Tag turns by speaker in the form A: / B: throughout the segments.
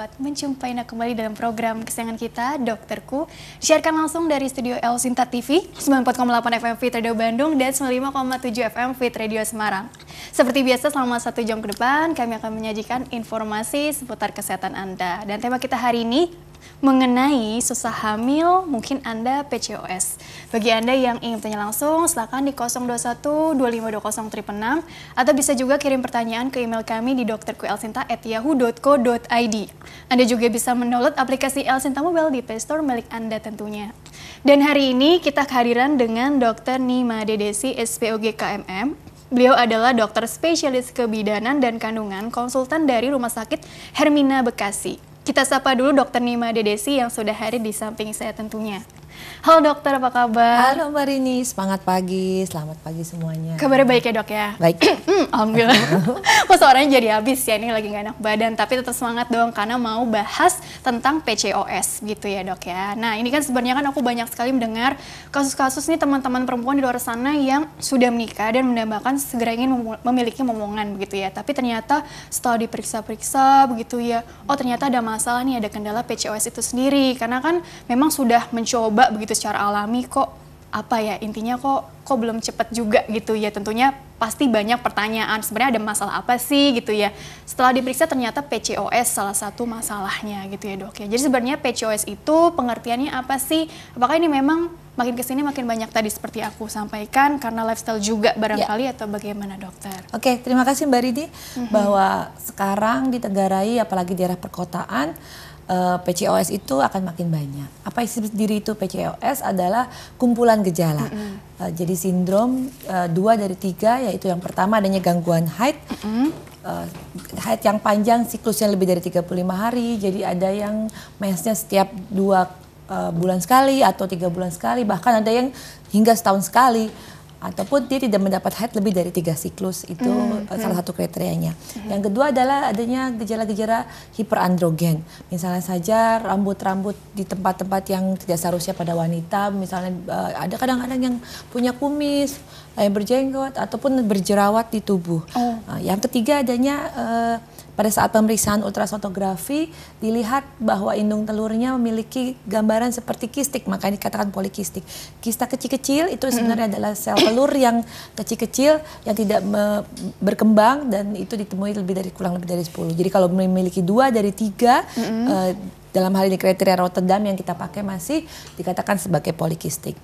A: dapat menjumpai Anda kembali dalam program kesayangan kita, Dokterku. Siarkan langsung dari Studio El Sinta TV, 94,8 FM Fit Radio Bandung, dan 95,7 FM Fit Radio Semarang. Seperti biasa, selama satu jam ke depan, kami akan menyajikan informasi seputar kesehatan Anda. Dan tema kita hari ini mengenai susah hamil, mungkin Anda PCOS. Bagi Anda yang ingin bertanya langsung, silakan di 021 2520356 atau bisa juga kirim pertanyaan ke email kami di drkuelsinta@yahoo.co.id. Anda juga bisa mendownload aplikasi Elsinta Mobile di Play Store milik Anda tentunya. Dan hari ini kita kehadiran dengan Dokter Nima Dedesi, SPOG KMM, Beliau adalah dokter spesialis kebidanan dan kandungan, konsultan dari Rumah Sakit Hermina Bekasi. Kita sapa dulu Dr. Nima Dedesi yang sudah hari di samping saya tentunya. Halo dokter, apa kabar? Halo Mbak Rini, semangat pagi, selamat pagi semuanya. Kabarnya baik ya dok ya? Baik. Hmm, alhamdulillah. Mas suaranya jadi habis ya, ini lagi nggak enak badan, tapi tetap semangat dong karena mau bahas tentang PCOS gitu ya dok ya. Nah ini kan sebenarnya kan aku banyak sekali mendengar kasus-kasus nih teman-teman perempuan di luar sana yang sudah menikah dan mendambakan segera ingin memiliki momongan begitu ya. Tapi ternyata setelah diperiksa-periksa begitu ya, oh ternyata ada masalah nih, ada kendala PCOS itu sendiri. Karena kan memang sudah mencoba coba begitu secara alami kok apa ya intinya kok kok belum cepet juga gitu ya tentunya pasti banyak pertanyaan sebenarnya ada masalah apa sih gitu ya setelah diperiksa ternyata PCOS salah satu masalahnya gitu ya dok ya jadi sebenarnya PCOS itu pengertiannya apa sih apakah ini memang makin kesini makin banyak tadi seperti aku sampaikan karena lifestyle juga barangkali ya. atau bagaimana dokter
B: oke terima kasih mbak Ridi mm -hmm. bahwa sekarang di Tenggarai apalagi di daerah perkotaan uh, eh, PCOS itu akan makin banyak. Apa isi diri itu PCOS adalah kumpulan gejala. Mm -hmm. uh, jadi sindrom uh, dua dari tiga yaitu yang pertama adanya gangguan haid. haid yang panjang siklusnya lebih dari 35 hari jadi ada yang mensnya setiap dua uh, bulan sekali atau tiga bulan sekali bahkan ada yang hingga setahun sekali ataupun dia tidak mendapat haid lebih dari tiga siklus itu mm -hmm. Eh, salah satu kriterianya. Mm -hmm. Yang kedua adalah adanya gejala-gejala hiperandrogen, misalnya saja rambut-rambut di tempat-tempat yang tidak seharusnya pada wanita, misalnya eh, ada kadang-kadang yang punya kumis, yang eh, berjenggot ataupun berjerawat di tubuh. Oh. Nah, yang ketiga adanya pada saat pemeriksaan ultrasonografi dilihat bahwa indung telurnya memiliki gambaran seperti kistik, makanya dikatakan polikistik. Kista kecil-kecil itu sebenarnya adalah sel telur yang kecil-kecil yang tidak berkembang dan itu ditemui lebih dari kurang lebih dari 10. Jadi kalau memiliki dua dari tiga -hmm. uh, dalam hal ini kriteria Rotterdam yang kita pakai masih dikatakan sebagai polikistik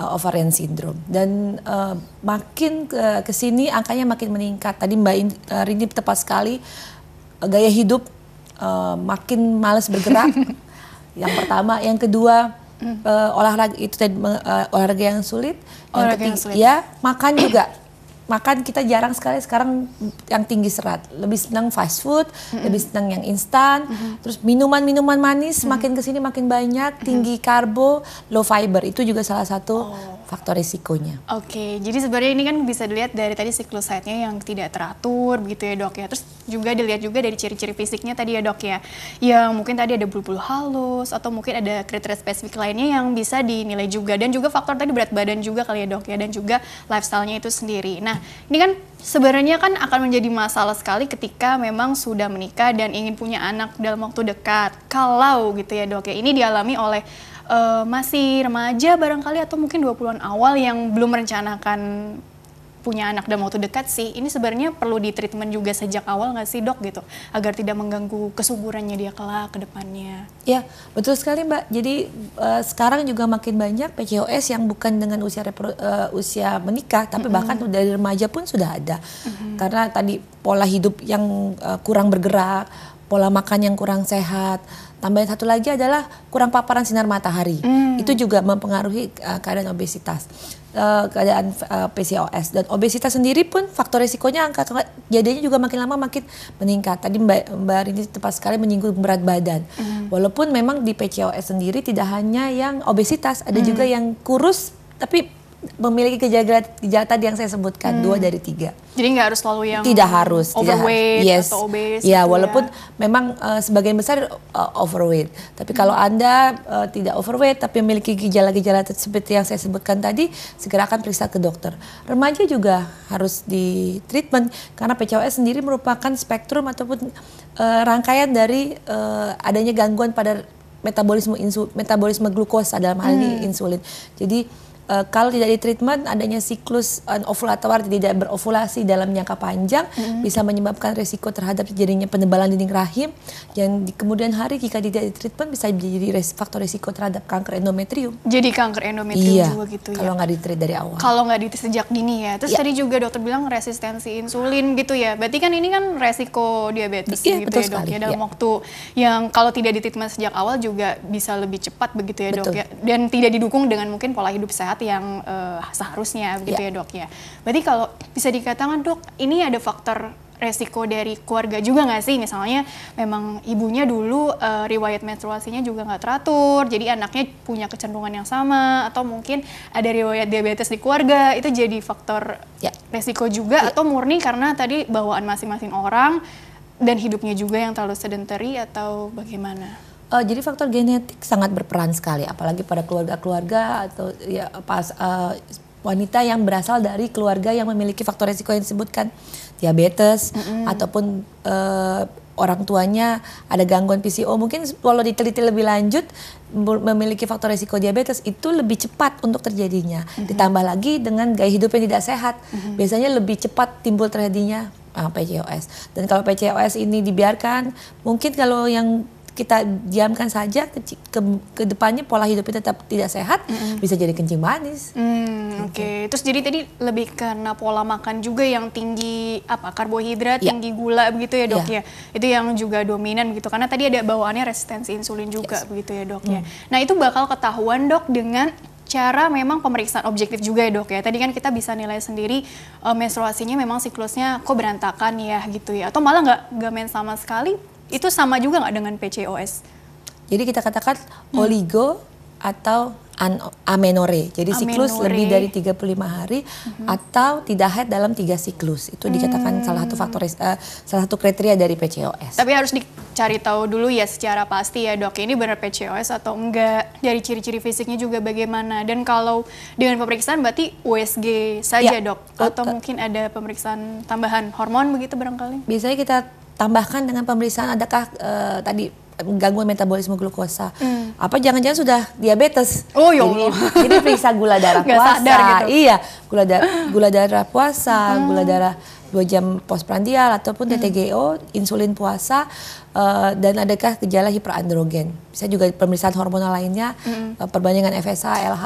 B: eh, ovarian syndrome dan uh, makin ke, ke sini angkanya makin meningkat. Tadi Mbak Rini tepat sekali gaya hidup uh, makin males bergerak. yang pertama, yang kedua uh, olahraga itu uh, olahraga yang sulit. Yang olahraga ketiga, yang sulit. ya makan juga. makan kita jarang sekali sekarang yang tinggi serat. Lebih senang fast food, mm-hmm. lebih senang yang instan. Mm-hmm. Terus minuman-minuman manis mm-hmm. makin kesini makin banyak, hmm. tinggi karbo, low fiber. Itu juga salah satu oh faktor risikonya.
A: Oke, jadi sebenarnya ini kan bisa dilihat dari tadi siklus headnya yang tidak teratur begitu ya dok ya. Terus juga dilihat juga dari ciri-ciri fisiknya tadi ya dok ya. Ya mungkin tadi ada bulu-bulu halus atau mungkin ada kriteria spesifik lainnya yang bisa dinilai juga. Dan juga faktor tadi berat badan juga kali ya dok ya dan juga lifestyle-nya itu sendiri. Nah ini kan sebenarnya kan akan menjadi masalah sekali ketika memang sudah menikah dan ingin punya anak dalam waktu dekat. Kalau gitu ya dok ya, ini dialami oleh uh, masih remaja barangkali atau mungkin 20-an awal yang belum merencanakan punya anak dalam waktu dekat sih, ini sebenarnya perlu di treatment juga sejak awal nggak sih dok gitu, agar tidak mengganggu kesuburannya dia kelak ke depannya.
B: Ya, betul sekali mbak. Jadi uh, sekarang juga makin banyak PCOS yang bukan dengan usia repro, uh, usia menikah, tapi mm -hmm. bahkan dari remaja pun sudah ada. Mm -hmm. Karena tadi pola hidup yang uh, kurang bergerak, pola makan yang kurang sehat, Tambahin satu lagi adalah kurang paparan sinar matahari. mm. Itu juga mempengaruhi uh, keadaan obesitas, uh, keadaan uh, eh, PCOS dan obesitas sendiri pun faktor risikonya angka jadinya juga makin lama makin meningkat. Tadi Mbak Mbak Rini tepat sekali menyinggung berat badan. mm. Walaupun memang di PCOS sendiri tidak hanya yang obesitas, ada mm. juga yang kurus tapi memiliki gejala gejala tadi yang saya sebutkan hmm. dua dari tiga.
A: Jadi nggak harus selalu yang tidak
B: harus overweight tidak, yes. atau obese. Ya, gitu ya. walaupun ya. memang uh, sebagian besar uh, overweight. Tapi hmm. kalau anda uh, tidak overweight tapi memiliki gejala-gejala seperti yang saya sebutkan tadi, segera akan periksa ke dokter. Remaja juga harus di treatment karena PCOS sendiri merupakan spektrum ataupun uh, rangkaian dari uh, adanya gangguan pada metabolisme insul, metabolisme glukosa dalam hal hmm. ini insulin. Jadi uh, kalau tidak ditreatment adanya siklus uh, ovulator tidak berovulasi dalam jangka panjang mm-hmm. bisa menyebabkan resiko terhadap terjadinya penebalan dinding rahim yang di kemudian hari jika tidak ditreatment bisa menjadi faktor resiko
A: terhadap kanker endometrium. Jadi kanker endometrium iya, juga gitu ya. Kalau nggak ditreat dari awal. Kalau nggak ditreat sejak dini ya. Terus iya. tadi juga dokter bilang resistensi insulin gitu ya. Berarti kan ini kan resiko diabetes iya, gitu betul ya dok ya dalam iya. waktu yang kalau tidak ditreatment sejak awal juga bisa lebih cepat begitu ya betul. dok ya. Dan tidak didukung dengan mungkin pola hidup sehat saat yang uh, seharusnya begitu yeah. ya dok ya. Berarti kalau bisa dikatakan dok ini ada faktor resiko dari keluarga juga nggak sih misalnya memang ibunya dulu uh, riwayat menstruasinya juga nggak teratur jadi anaknya punya kecenderungan yang sama atau mungkin ada riwayat diabetes di keluarga itu jadi faktor yeah. resiko juga yeah. atau murni karena tadi bawaan masing-masing orang dan hidupnya juga yang terlalu sedentary atau bagaimana
B: Uh, jadi faktor genetik sangat berperan sekali, apalagi pada keluarga-keluarga atau ya pas uh, wanita yang berasal dari keluarga yang memiliki faktor resiko yang disebutkan diabetes mm-hmm. ataupun uh, orang tuanya ada gangguan PCO mungkin kalau diteliti lebih lanjut memiliki faktor resiko diabetes itu lebih cepat untuk terjadinya mm-hmm. ditambah lagi dengan gaya hidup yang tidak sehat mm-hmm. biasanya lebih cepat timbul terjadinya ah, PCOS dan kalau PCOS ini dibiarkan mungkin kalau yang kita diamkan saja ke, ke, ke depannya pola hidupnya tetap tidak sehat mm. bisa jadi kencing
A: manis. Mm, Oke, okay. terus jadi tadi lebih karena pola makan juga yang tinggi apa karbohidrat, yeah. tinggi gula begitu ya dok yeah. ya. Itu yang juga dominan begitu karena tadi ada bawaannya resistensi insulin juga yes. begitu ya dok mm. ya. Hmm. Nah itu bakal ketahuan dok dengan cara memang pemeriksaan objektif juga ya dok ya. Tadi kan kita bisa nilai sendiri eh, menstruasinya memang siklusnya kok berantakan ya gitu ya. Atau malah nggak gamen sama sekali itu sama juga nggak dengan PCOS? Jadi kita katakan
B: hmm. oligo atau an amenore. Jadi amenore. siklus lebih dari 35 hari hmm. atau tidak haid dalam tiga siklus. Itu dikatakan hmm. salah satu faktor uh, salah satu kriteria dari PCOS.
A: Tapi harus dicari tahu dulu ya secara pasti ya, Dok. Ini benar PCOS atau enggak? Dari ciri-ciri fisiknya juga bagaimana? Dan kalau dengan pemeriksaan berarti USG saja, ya. Dok, atau uh, mungkin ada pemeriksaan tambahan hormon begitu barangkali?
B: Biasanya kita tambahkan dengan pemeriksaan adakah uh, tadi gangguan metabolisme glukosa. Hmm. Apa jangan-jangan sudah diabetes? Oh ya Allah. Ini periksa gula darah puasa. Gak gitu. Iya, gula darah gula darah puasa, hmm. gula darah dua jam postprandial ataupun hmm. TTGO, insulin puasa uh, dan adakah gejala hiperandrogen. Bisa juga pemeriksaan hormonal lainnya, hmm. uh, perbandingan FSH, LH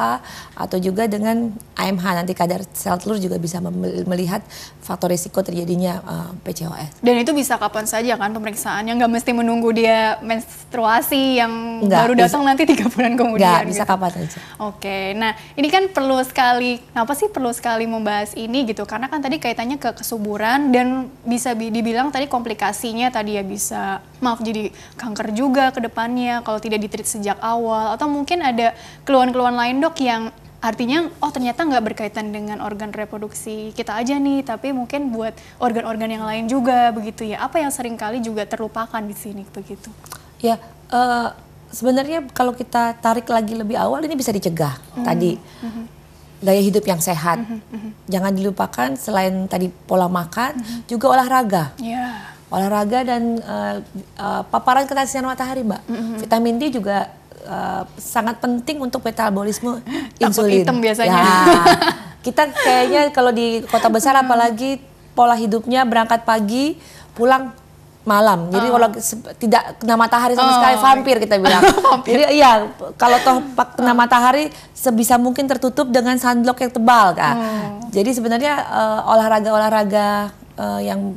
B: atau juga dengan AMH nanti kadar sel telur juga bisa melihat faktor risiko terjadinya uh, eh, PCOS.
A: Dan itu bisa kapan saja kan pemeriksaan yang nggak mesti menunggu dia menstruasi yang Enggak, baru datang bisa, nanti tiga bulan kemudian. gitu. bisa kapan saja. Oke, nah ini kan perlu sekali, kenapa sih perlu sekali membahas ini gitu? Karena kan tadi kaitannya ke kesuburan dan bisa dibilang tadi komplikasinya tadi ya bisa maaf jadi kanker juga ke depannya kalau tidak ditreat sejak awal atau mungkin ada keluhan-keluhan lain dok yang artinya oh ternyata nggak berkaitan dengan organ reproduksi kita aja nih tapi mungkin buat organ-organ yang lain juga begitu ya apa yang sering kali juga terlupakan di sini begitu
B: ya uh, sebenarnya kalau kita tarik lagi lebih awal ini bisa dicegah -hmm. tadi -hmm gaya hidup yang sehat. Mm -hmm. Jangan dilupakan selain tadi pola makan, mm -hmm. juga olahraga. Yeah. Olahraga dan uh, uh, paparan kertas sinar matahari, Mbak. Mm -hmm. Vitamin D juga uh, sangat penting untuk metabolisme insulin. Takut hitam biasanya. Ya, kita kayaknya kalau di kota besar mhm. apalagi pola hidupnya berangkat pagi, pulang malam. Jadi uh. kalau tidak kena matahari sama uh. sekali ah. vampir kita bilang. vampir. Jadi iya kalau toh ah. kena matahari sebisa mungkin tertutup dengan sunblock yang tebal kan. Uh. Jadi sebenarnya eh, olahraga-olahraga uh, olahraga -olahraga uh, yang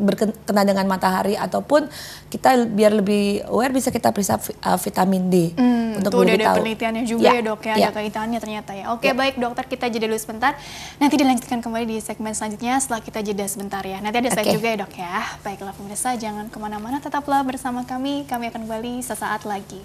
B: berkenaan dengan matahari ataupun kita biar lebih aware bisa kita periksa uh, vitamin D hmm, untuk udah ada tahu. penelitiannya
A: juga ya, ya dok ya, ya ada kaitannya ternyata ya oke ya. baik dokter kita jeda dulu sebentar nanti dilanjutkan kembali di segmen selanjutnya setelah kita jeda sebentar ya nanti ada saya okay. juga ya dok ya baiklah pemirsa jangan kemana-mana tetaplah bersama kami kami akan kembali sesaat lagi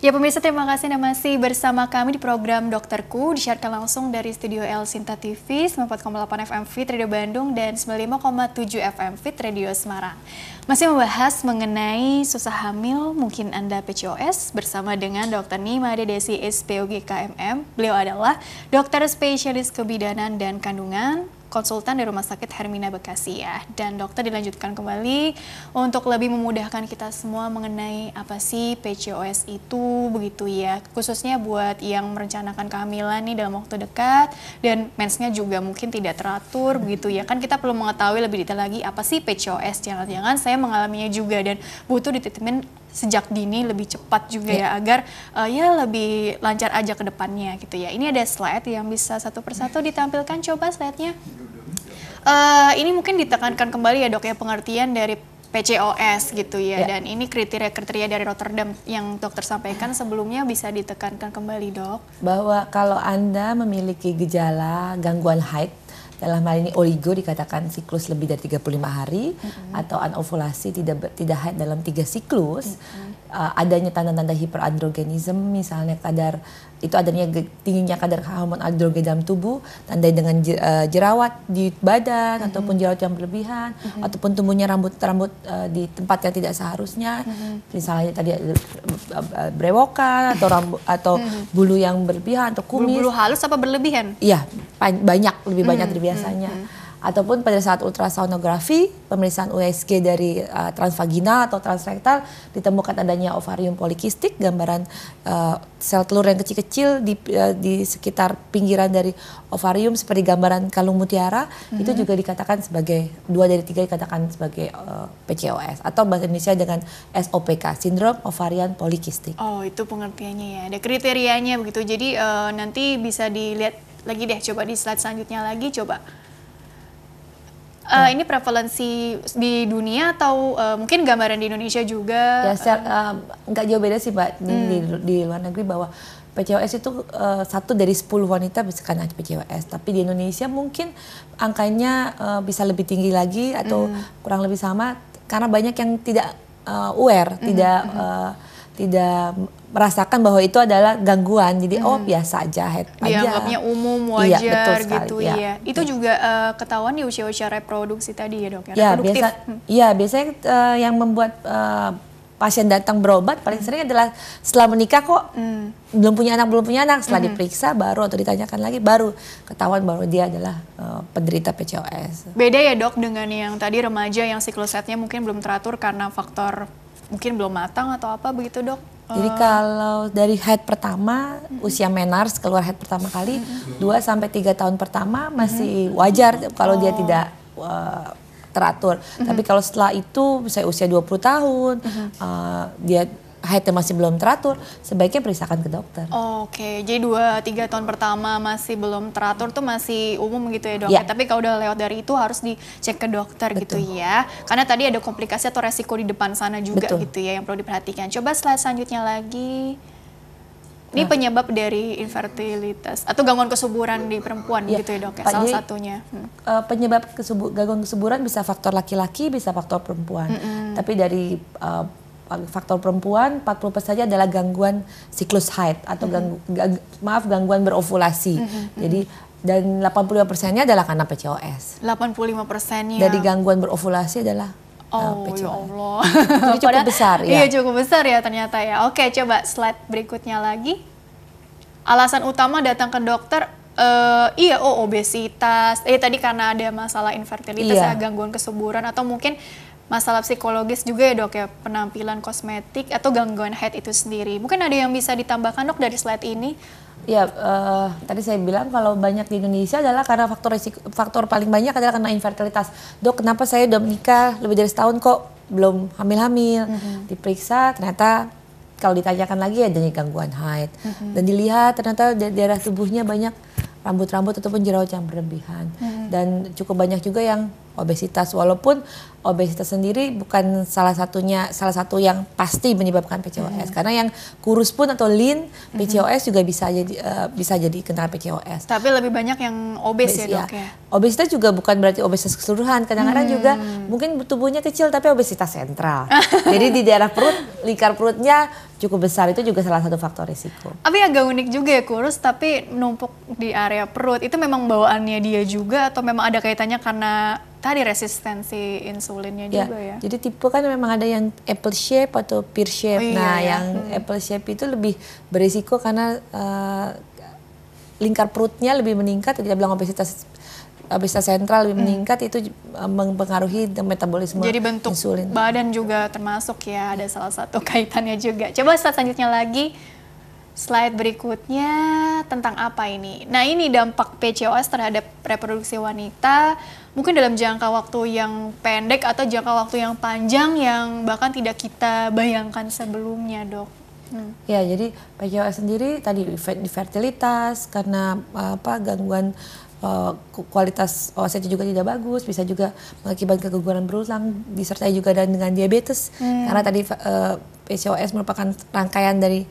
A: Ya pemirsa terima kasih Anda masih bersama kami di program Dokterku disiarkan langsung dari studio L Sinta TV 94,8 FM Fit Radio Bandung dan 95,7 FM Fit Radio Semarang. Masih membahas mengenai susah hamil mungkin Anda PCOS bersama dengan Dokter Nima Desi SPOG KMM. Beliau adalah dokter spesialis kebidanan dan kandungan, konsultan di Rumah Sakit Hermina Bekasi ya. Dan dokter dilanjutkan kembali untuk lebih memudahkan kita semua mengenai apa sih PCOS itu begitu ya. Khususnya buat yang merencanakan kehamilan nih dalam waktu dekat dan mensnya juga mungkin tidak teratur begitu ya. Kan kita perlu mengetahui lebih detail lagi apa sih PCOS. Jangan-jangan saya mengalaminya juga dan butuh ditetemin sejak dini lebih cepat juga yeah. ya agar uh, ya lebih lancar aja ke depannya gitu ya. Ini ada slide yang bisa satu persatu ditampilkan coba slide-nya. Uh, ini mungkin ditekankan kembali ya dok ya pengertian dari PCOS gitu ya. ya. Dan ini kriteria-kriteria dari Rotterdam yang dokter sampaikan sebelumnya bisa ditekankan kembali dok.
B: Bahwa kalau Anda memiliki gejala gangguan haid dalam hal ini oligo dikatakan siklus lebih dari 35 hari mm-hmm. atau anovulasi tidak tidak dalam tiga siklus mm-hmm. uh, adanya tanda-tanda hiperandrogenisme misalnya kadar itu adanya tingginya kadar hormon androgen dalam tubuh tandai dengan eh, jerawat di badan mm -hmm. ataupun jerawat yang berlebihan mm -hmm. ataupun tumbuhnya rambut-rambut eh, di tempat yang tidak seharusnya mm -hmm. misalnya tadi eh, brewoka atau rambut atau mm -hmm. bulu yang berlebihan atau kumis bulu, -bulu halus
A: apa berlebihan iya
B: banyak lebih banyak mm -hmm. dari biasanya mm -hmm ataupun pada saat ultrasonografi pemeriksaan USG dari uh, transvaginal atau transrektal ditemukan adanya ovarium polikistik gambaran uh, sel telur yang kecil-kecil di uh, di sekitar pinggiran dari ovarium seperti gambaran kalung mutiara mm-hmm. itu juga dikatakan sebagai dua dari tiga dikatakan sebagai uh, PCOS atau bahasa Indonesia dengan SOPK sindrom ovarian polikistik.
A: Oh itu pengertiannya ya ada kriterianya begitu jadi uh, nanti bisa dilihat lagi deh coba di slide selanjutnya lagi coba uh, ini prevalensi di dunia atau uh, mungkin gambaran di Indonesia juga? Ya, secara, uh, nggak jauh beda sih, mbak di, hmm. di, di luar negeri bahwa PCOS itu uh,
B: satu dari 10 wanita bisa kena PCOS, tapi di Indonesia mungkin angkanya uh, bisa lebih tinggi lagi atau hmm. kurang lebih sama karena banyak yang tidak uh, aware, hmm. tidak uh, tidak merasakan bahwa itu adalah gangguan jadi oh, hmm. oh biasa aja head iya, aja dianggapnya
A: umum iya, wajar gitu, iya, betul sekali, gitu ya, ya. itu iya. juga uh, ketahuan di usia-usia reproduksi tadi ya dok ya, ya biasa, hmm.
B: ya biasanya uh, yang membuat uh, pasien datang berobat paling hmm. sering adalah setelah menikah kok hmm. belum punya anak belum punya anak setelah hmm. diperiksa baru atau ditanyakan lagi baru ketahuan bahwa dia adalah uh, penderita PCOS
A: beda ya dok dengan yang tadi remaja yang siklusnya mungkin belum teratur karena faktor mungkin belum matang atau apa begitu dok? Jadi eh,
B: kalau dari head pertama mm -hmm. usia menars keluar head pertama kali mm -hmm. sampai tiga tahun pertama masih mm -hmm. wajar kalau oh. dia tidak uh, teratur. Mm -hmm. Tapi mm-hmm. kalau setelah itu misalnya usia 20 tahun mm -hmm. uh, dia heightnya masih belum teratur, sebaiknya periksakan ke dokter.
A: Oh, Oke, okay. jadi dua tiga tahun pertama masih belum teratur tuh masih umum gitu ya dok. Yeah. Ya, tapi kalau udah lewat dari itu harus dicek ke dokter gitu Betul. gitu ya. Karena tadi ada komplikasi atau resiko di depan sana juga Betul. gitu ya yang perlu diperhatikan. Coba slide selanjutnya lagi. Ini nah. penyebab dari infertilitas atau gangguan kesuburan di perempuan ya. gitu ya dok ya, salah satunya. Hmm.
B: Eh, penyebab kesubu gangguan kesuburan bisa faktor laki-laki, bisa faktor perempuan. Mm -hmm. Tapi dari uh, faktor perempuan 40% saja adalah gangguan siklus haid atau mm -hmm. gang, maaf gangguan berovulasi. Mm -hmm. Jadi dan 85 persennya adalah karena PCOS.
A: 85 persennya. Dari
B: gangguan berovulasi adalah
A: Oh PCOS. Eh, ya Allah.
B: Jadi cukup Pada, besar ya. Iya
A: cukup besar ya ternyata ya. Oke coba slide berikutnya lagi. Alasan utama datang ke dokter Uh, iya, oh obesitas. Eh tadi karena ada masalah infertilitas, iya. ya, gangguan kesuburan atau mungkin masalah psikologis juga ya dok ya penampilan kosmetik atau gangguan head itu sendiri. Mungkin ada yang bisa ditambahkan dok dari slide ini? Ya uh, tadi saya bilang kalau banyak di Indonesia adalah karena faktor risiko, faktor paling banyak adalah karena infertilitas.
B: Dok kenapa saya udah menikah lebih dari setahun kok belum hamil-hamil? Mm -hmm. Diperiksa ternyata kalau ditanyakan lagi ya jadi gangguan haid mm -hmm. dan dilihat ternyata da daerah tubuhnya banyak rambut-rambut ataupun jerawat yang berlebihan mm -hmm. dan cukup banyak juga yang obesitas walaupun obesitas sendiri bukan salah satunya salah satu yang pasti menyebabkan PCOS hmm. karena yang kurus pun atau lean PCOS hmm. juga bisa jadi uh, bisa jadi kena PCOS.
A: Tapi lebih banyak yang obes ya, Obes, ya dok ya.
B: Obesitas juga bukan berarti obesitas keseluruhan.
A: Kadang-kadang hmm. juga
B: mungkin tubuhnya kecil tapi obesitas sentral. jadi di daerah perut lingkar perutnya cukup besar itu juga salah satu faktor risiko.
A: Tapi agak unik juga ya kurus tapi numpuk di area perut itu memang bawaannya dia juga atau memang ada kaitannya karena tadi resistensi insulinnya ya, juga ya. Jadi
B: tipe kan memang ada yang apple shape atau pear shape. Oh, iya, nah, iya. yang hmm. apple shape itu lebih berisiko karena uh, lingkar perutnya lebih meningkat. Kita bilang obesitas obesitas sentral lebih hmm. meningkat itu
A: mempengaruhi metabolisme Jadi bentuk insulin. badan juga termasuk ya ada salah satu kaitannya juga. Coba slide selanjutnya lagi. Slide berikutnya tentang apa ini? Nah, ini dampak PCOS terhadap reproduksi wanita mungkin dalam jangka waktu yang pendek atau jangka waktu yang panjang yang bahkan tidak kita bayangkan sebelumnya dok. Hmm.
B: Ya jadi PCOS sendiri tadi di fertilitas karena eh, apa gangguan uh, kualitas OSH juga tidak bagus bisa juga mengakibatkan keguguran berulang disertai juga dengan diabetes hmm. karena tadi uh, eh, PCOS merupakan rangkaian dari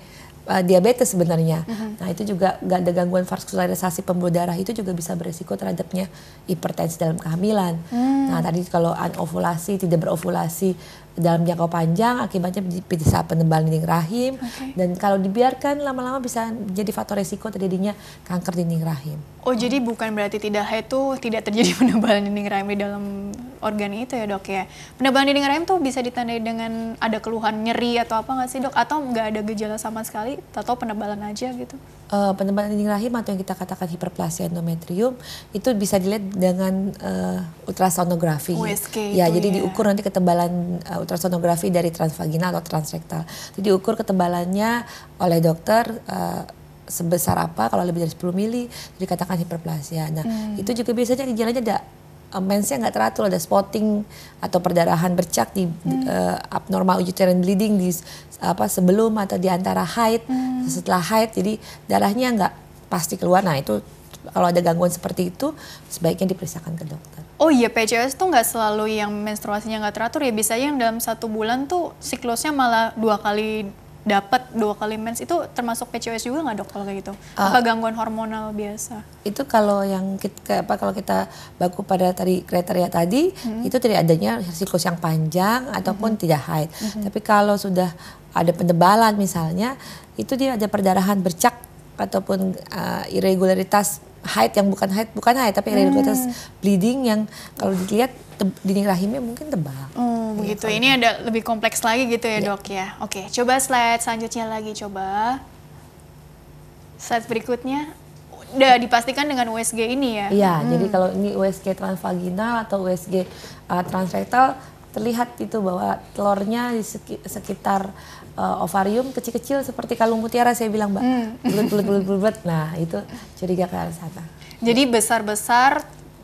B: uh, diabetes sebenarnya. Uh mm-hmm. -huh. Nah itu juga gak ada gangguan vaskularisasi pembuluh darah itu juga bisa beresiko terhadapnya hipertensi dalam kehamilan. Hmm. Nah tadi kalau anovulasi tidak berovulasi dalam jangka panjang akibatnya bisa penebalan dinding rahim okay. dan kalau dibiarkan lama-lama bisa jadi faktor resiko terjadinya kanker dinding rahim.
A: Oh jadi bukan berarti tidak haid itu tidak terjadi penebalan dinding rahim di dalam organ itu ya dok ya. Penebalan dinding rahim tuh bisa ditandai dengan ada keluhan nyeri atau apa nggak sih dok? Atau nggak ada gejala sama sekali atau penebalan aja gitu?
B: uh, eh, penebalan dinding rahim atau yang kita katakan hiperplasia endometrium itu bisa dilihat dengan uh, ultrasonografi. U.S.K. ya, jadi ya. diukur nanti ketebalan uh, ultrasonografi dari transvaginal atau transrektal. Jadi ukur ketebalannya oleh dokter uh, sebesar apa kalau lebih dari 10 mili dikatakan hiperplasia. Nah, hmm. itu juga biasanya gejalanya ada uh, mensnya nggak teratur ada spotting atau perdarahan bercak di hmm. uh, abnormal uterine bleeding di apa sebelum atau di antara haid hmm. setelah haid jadi darahnya nggak pasti keluar nah itu kalau ada gangguan seperti itu sebaiknya diperiksakan ke dokter.
A: Oh iya PCOS tuh nggak selalu yang menstruasinya nggak teratur ya bisa yang dalam satu bulan tuh siklusnya malah dua kali dapat dua kali mens itu termasuk PCOS juga nggak dok kalau kayak gitu? Uh, apa gangguan hormonal biasa?
B: Itu kalau yang kita, apa kalau kita baku pada tadi kriteria tadi hmm. itu tidak adanya siklus yang panjang ataupun hmm. tidak haid. Hmm. Tapi kalau sudah ada penebalan misalnya itu dia ada perdarahan bercak ataupun uh, irregularitas haid yang bukan haid bukan haid tapi hmm. atas bleeding yang kalau dilihat dinding rahimnya mungkin tebal.
A: hmm, begitu. Gitu. ini ada lebih kompleks lagi gitu ya, ya. dok ya. Oke, coba slide selanjutnya lagi coba. Slide berikutnya udah dipastikan dengan USG ini ya. Iya, hmm. jadi kalau
B: ini USG transvaginal atau USG uh, transrektal terlihat itu bahwa telurnya di sekitar uh, ovarium kecil-kecil seperti kalung mutiara saya bilang mbak hmm. bulat bulat bulat bulat nah itu curiga ke arah sana
A: jadi besar besar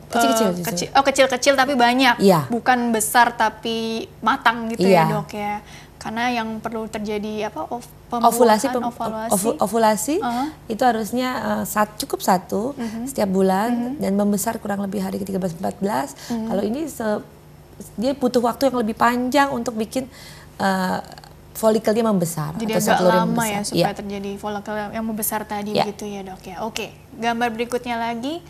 A: kecil-kecil uh, kecil oh kecil-kecil tapi banyak iya. bukan besar tapi matang gitu ya, iya. ya dok ya karena yang perlu terjadi apa ovulasi pem ovulasi, ov
B: ovulasi uh -huh. itu harusnya uh, eh, saat cukup satu uh -huh. setiap bulan uh -huh. dan membesar kurang lebih hari ke-13 14 uh -huh. kalau ini se dia butuh waktu yang lebih panjang untuk bikin folikelnya membesar Jadi atau agak lama ya membesar. ya supaya ya.
A: terjadi folikel yang membesar tadi ya. begitu ya dok ya. Oke, gambar berikutnya lagi.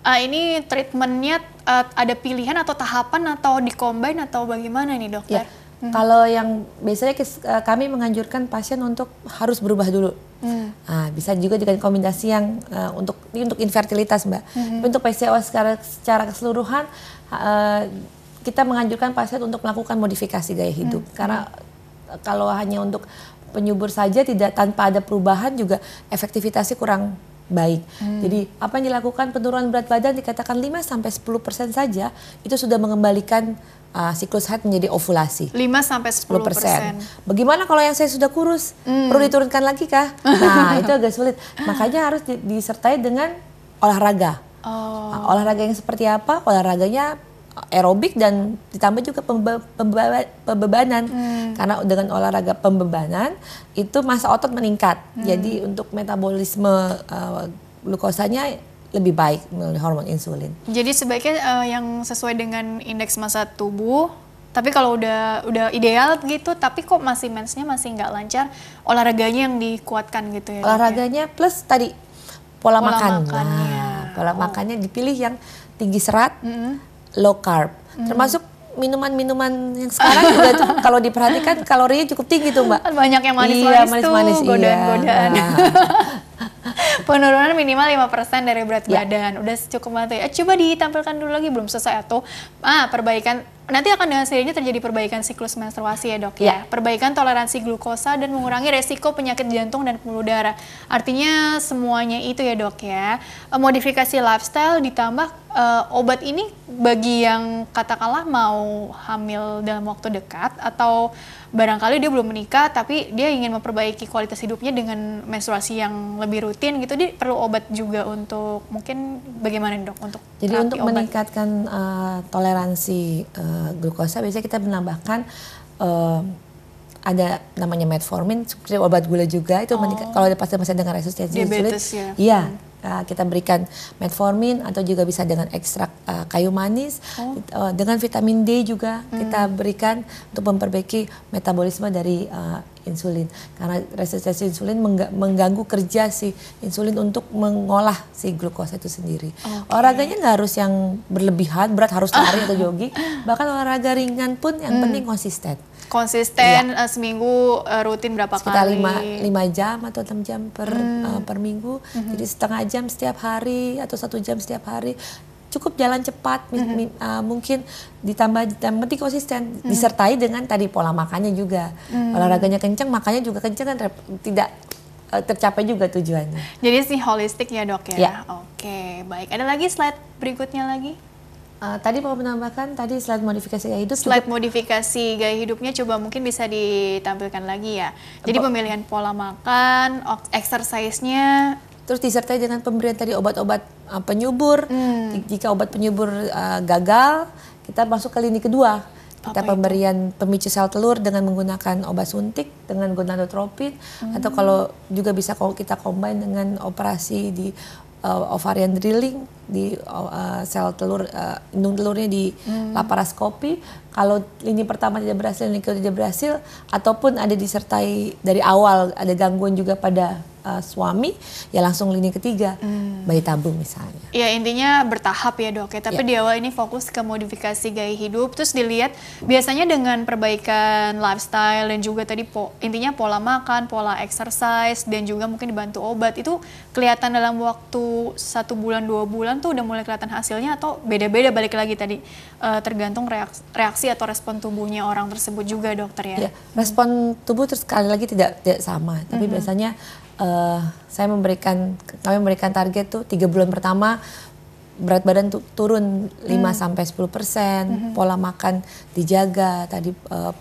A: Uh, ini treatmentnya uh, ada pilihan atau tahapan atau dikombin atau bagaimana nih dokter? Ya. Hmm. Kalau yang biasanya
B: ah, kami menganjurkan pasien untuk harus berubah dulu. Hmm. Nah, bisa juga dengan kombinasi yang uh, untuk ini untuk infertilitas mbak. Hmm. untuk PCOS secara, secara keseluruhan uh, kita menganjurkan pasien untuk melakukan modifikasi gaya hidup hmm. karena hmm kalau hanya untuk penyubur saja tidak tanpa ada perubahan juga efektivitasnya kurang baik. Hmm. Jadi apa yang dilakukan penurunan berat badan dikatakan 5 sampai 10% saja itu sudah mengembalikan uh, siklus haid menjadi ovulasi. 5
A: sampai 10 persen.
B: Bagaimana kalau yang saya sudah kurus? Hmm. Perlu diturunkan lagi kah? Nah, itu agak sulit. Makanya harus di disertai dengan olahraga. Oh. Nah, olahraga yang seperti apa? Olahraganya aerobik dan ditambah juga pembe pembeba pembebanan hmm. karena dengan olahraga pembebanan itu masa otot meningkat hmm. jadi untuk metabolisme uh, glukosanya lebih baik melalui hormon insulin.
A: Jadi sebaiknya uh, yang sesuai dengan indeks massa tubuh tapi kalau udah udah ideal gitu tapi kok masih mensnya masih nggak lancar olahraganya yang dikuatkan gitu ya, ya? olahraganya ya? plus tadi
B: pola, pola makan makannya. Nah, pola oh. makannya dipilih yang tinggi serat mm -hmm low carb. Hmm. Termasuk minuman-minuman yang sekarang juga tuh kalau diperhatikan kalorinya
A: cukup tinggi tuh mbak. Kan banyak yang manis-manis iya, manis -manis, iya. godaan-godaan. Iya. Penurunan minimal 5% dari berat ya. badan. Udah cukup banget ya. Coba ditampilkan dulu lagi belum selesai atau ah perbaikan Nanti akan dengan sendirinya terjadi perbaikan siklus menstruasi ya dok ya. ya. Perbaikan toleransi glukosa dan mengurangi resiko penyakit jantung dan pembuluh darah. Artinya semuanya itu ya dok ya. Eh, modifikasi lifestyle ditambah uh, obat ini bagi yang katakanlah mau hamil dalam waktu dekat atau barangkali dia belum menikah tapi dia ingin memperbaiki kualitas hidupnya dengan menstruasi yang lebih rutin gitu dia perlu obat juga untuk mungkin bagaimana dok untuk Jadi untuk obat.
B: meningkatkan uh, toleransi uh, glukosa biasanya kita menambahkan uh, ada namanya metformin seperti obat gula juga itu oh. kalau ada pasien-pasien dengan resistensi insulin, ya. iya. Hmm Eh, kita berikan metformin atau juga bisa dengan ekstrak eh, kayu manis oh. Eh, dengan vitamin D juga hmm. kita berikan untuk memperbaiki metabolisme dari insulin karena resistensi insulin mengganggu kerja si insulin untuk mengolah si glukosa itu sendiri okay. olahraganya nggak harus yang berlebihan berat harus lari atau jogging bahkan olahraga ringan pun yang hmm. penting konsisten
A: konsisten iya. uh, seminggu uh, rutin berapa Sekitar kali? Sekitar lima, lima
B: jam atau enam jam per hmm. uh, per minggu. Hmm. Jadi setengah jam setiap hari atau satu jam setiap hari cukup jalan cepat mm -hmm. uh, mungkin ditambah ditambah penting konsisten mm -hmm. disertai dengan tadi pola makannya juga mm -hmm. olahraganya kencang makannya juga kencang kan tidak uh, tercapai juga tujuannya
A: jadi sih holistik ya dok ya, ya. oke okay, baik ada lagi slide berikutnya lagi Eh, tadi mau menambahkan tadi slide modifikasi gaya hidup. Slide juga. modifikasi gaya hidupnya coba mungkin bisa ditampilkan lagi ya. Jadi pemilihan pola makan, exercise-nya terus
B: disertai dengan pemberian tadi obat-obat uh, penyubur. Hmm. Jika obat penyubur uh, gagal, kita masuk ke lini kedua. Kita Apa pemberian itu? pemicu sel telur dengan menggunakan obat suntik dengan gonadotropin hmm. atau kalau juga bisa kalau kita combine dengan operasi di uh, ovarian drilling di uh, sel telur uh, indung telurnya di hmm. laparoskopi kalau lini pertama tidak berhasil lini kedua tidak berhasil ataupun ada disertai dari awal ada gangguan juga pada uh, suami ya langsung lini ketiga hmm. bayi tabung misalnya.
A: Ya intinya bertahap ya dok ya. Tapi ya. di awal ini fokus ke modifikasi gaya hidup terus dilihat biasanya dengan perbaikan lifestyle dan juga tadi po intinya pola makan, pola exercise dan juga mungkin dibantu obat itu kelihatan dalam waktu satu bulan dua bulan tuh udah mulai kelihatan hasilnya atau beda-beda balik lagi tadi uh, tergantung reaksi, reaksi atau respon tubuhnya orang tersebut juga dokter ya. ya
B: respon tubuh terus sekali lagi tidak tidak sama tapi mm -hmm. biasanya uh, saya memberikan kami memberikan target tuh tiga bulan pertama berat badan tuh turun 5 hmm. sampai 10 persen, hmm, hmm. pola makan dijaga, tadi uh,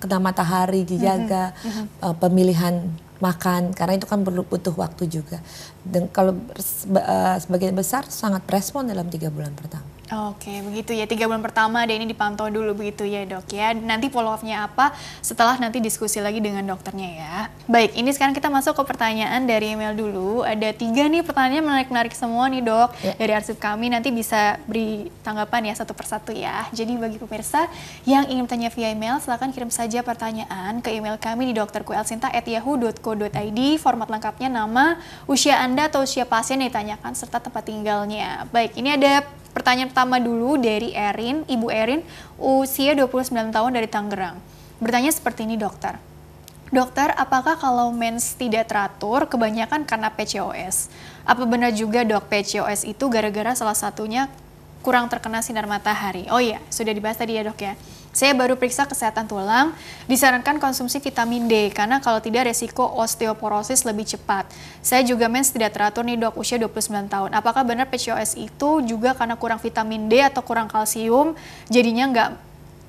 B: kena matahari dijaga, hmm. uh, pemilihan makan karena itu kan perlu butuh waktu juga. Dan kalau uh, sebagian besar sangat respon dalam tiga bulan pertama.
A: Oke, begitu ya. Tiga bulan pertama ada ini dipantau dulu begitu ya dok ya. Nanti follow up-nya apa setelah nanti diskusi lagi dengan dokternya ya. Baik, ini sekarang kita masuk ke pertanyaan dari email dulu. Ada tiga nih pertanyaannya menarik-menarik semua nih dok. Ya. Dari arsip kami nanti bisa beri tanggapan ya satu persatu ya. Jadi bagi pemirsa yang ingin bertanya via email, silahkan kirim saja pertanyaan ke email kami di dokterkuelsinta@yahoo.co.id. Format lengkapnya nama, usia Anda atau usia pasien yang ditanyakan, serta tempat tinggalnya. Baik, ini ada Pertanyaan pertama dulu dari Erin, Ibu Erin, usia 29 tahun dari Tangerang. Bertanya seperti ini dokter. Dokter, apakah kalau mens tidak teratur kebanyakan karena PCOS? Apa benar juga dok PCOS itu gara-gara salah satunya kurang terkena sinar matahari? Oh iya, sudah dibahas tadi ya dok ya. Saya baru periksa kesehatan tulang, disarankan konsumsi vitamin D karena kalau tidak resiko osteoporosis lebih cepat. Saya juga mens tidak teratur nih dok, usia 29 tahun. Apakah benar PCOS itu juga karena kurang vitamin D atau kurang kalsium, jadinya nggak